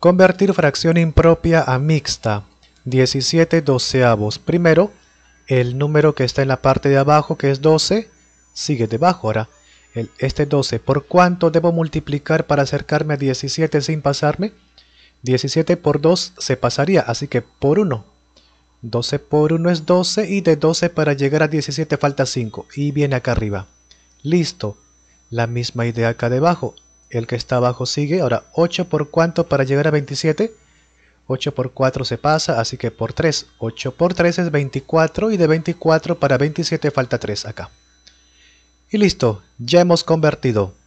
Convertir fracción impropia a mixta. 17 doceavos. Primero, el número que está en la parte de abajo, que es 12, sigue debajo ahora. este 12, ¿por cuánto debo multiplicar para acercarme a 17 sin pasarme? 17 por 2 se pasaría, así que por 1. 12 por 1 es 12 y de 12 para llegar a 17 falta 5 y viene acá arriba. Listo, la misma idea acá debajo. El que está abajo sigue. Ahora, 8 por cuánto para llegar a 27? 8 por 4 se pasa, así que por 3. 8 por 3 es 24 y de 24 para 27 falta 3 acá. Y listo, ya hemos convertido